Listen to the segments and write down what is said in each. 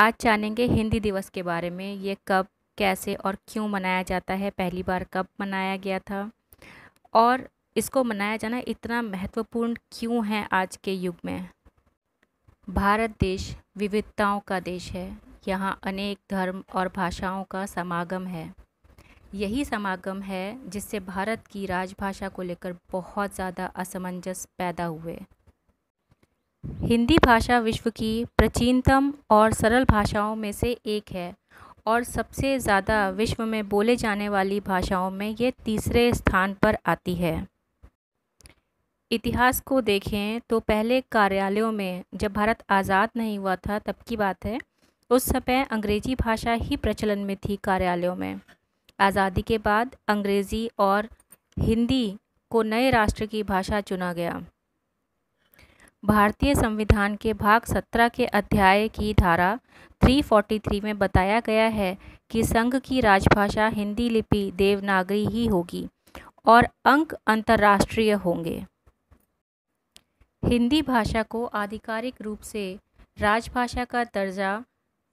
आज जानेंगे हिंदी दिवस के बारे में ये कब कैसे और क्यों मनाया जाता है पहली बार कब मनाया गया था और इसको मनाया जाना इतना महत्वपूर्ण क्यों है आज के युग में भारत देश विविधताओं का देश है यहाँ अनेक धर्म और भाषाओं का समागम है यही समागम है जिससे भारत की राजभाषा को लेकर बहुत ज़्यादा असमंजस पैदा हुए हिंदी भाषा विश्व की प्राचीनतम और सरल भाषाओं में से एक है और सबसे ज़्यादा विश्व में बोले जाने वाली भाषाओं में ये तीसरे स्थान पर आती है इतिहास को देखें तो पहले कार्यालयों में जब भारत आज़ाद नहीं हुआ था तब की बात है उस समय अंग्रेजी भाषा ही प्रचलन में थी कार्यालयों में आज़ादी के बाद अंग्रेज़ी और हिंदी को नए राष्ट्र की भाषा चुना गया भारतीय संविधान के भाग सत्रह के अध्याय की धारा 343 में बताया गया है कि संघ की राजभाषा हिंदी लिपि देवनागरी ही होगी और अंक अंतर्राष्ट्रीय होंगे हिंदी भाषा को आधिकारिक रूप से राजभाषा का दर्जा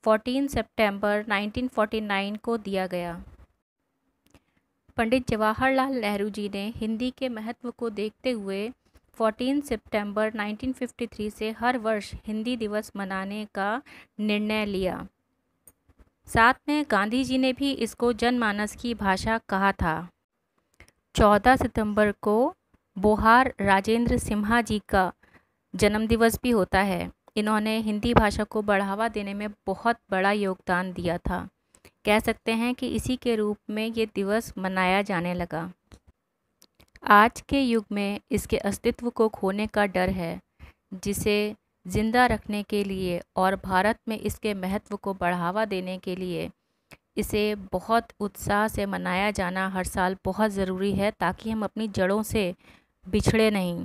14 सितंबर 1949 को दिया गया पंडित जवाहरलाल नेहरू जी ने हिंदी के महत्व को देखते हुए 14 सितंबर 1953 से हर वर्ष हिंदी दिवस मनाने का निर्णय लिया साथ में गांधी जी ने भी इसको जनमानस की भाषा कहा था 14 सितंबर को बोहार राजेंद्र सिम्हा जी का जन्मदिवस भी होता है इन्होंने हिंदी भाषा को बढ़ावा देने में बहुत बड़ा योगदान दिया था कह सकते हैं कि इसी के रूप में ये दिवस मनाया जाने लगा आज के युग में इसके अस्तित्व को खोने का डर है जिसे ज़िंदा रखने के लिए और भारत में इसके महत्व को बढ़ावा देने के लिए इसे बहुत उत्साह से मनाया जाना हर साल बहुत ज़रूरी है ताकि हम अपनी जड़ों से बिछड़े नहीं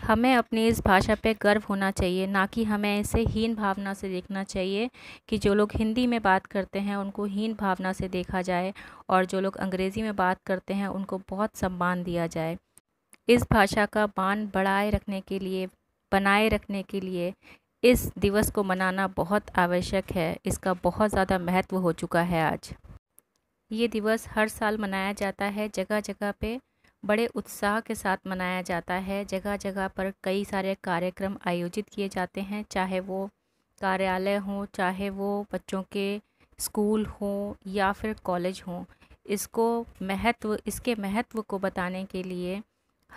हमें अपनी इस भाषा पे गर्व होना चाहिए ना कि हमें इसे हीन भावना से देखना चाहिए कि जो लोग हिंदी में बात करते हैं उनको हीन भावना से देखा जाए और जो लोग अंग्रेज़ी में बात करते हैं उनको बहुत सम्मान दिया जाए इस भाषा का मान बढ़ाए रखने के लिए बनाए रखने के लिए इस दिवस को मनाना बहुत आवश्यक है इसका बहुत ज़्यादा महत्व हो चुका है आज ये दिवस हर साल मनाया जाता है जगह जगह पर बड़े उत्साह के साथ मनाया जाता है जगह जगह पर कई सारे कार्यक्रम आयोजित किए जाते हैं चाहे वो कार्यालय हों चाहे वो बच्चों के स्कूल हों या फिर कॉलेज हों इसको महत्व इसके महत्व को बताने के लिए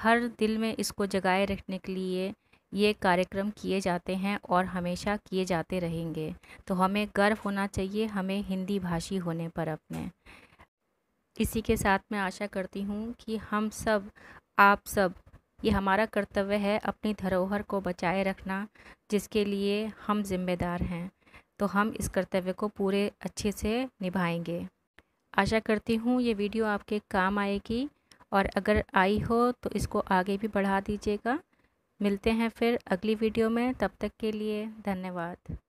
हर दिल में इसको जगाए रखने के लिए ये कार्यक्रम किए जाते हैं और हमेशा किए जाते रहेंगे तो हमें गर्व होना चाहिए हमें हिंदी भाषी होने पर अपने इसी के साथ मैं आशा करती हूँ कि हम सब आप सब ये हमारा कर्तव्य है अपनी धरोहर को बचाए रखना जिसके लिए हम जिम्मेदार हैं तो हम इस कर्तव्य को पूरे अच्छे से निभाएंगे आशा करती हूँ ये वीडियो आपके काम आएगी और अगर आई हो तो इसको आगे भी बढ़ा दीजिएगा मिलते हैं फिर अगली वीडियो में तब तक के लिए धन्यवाद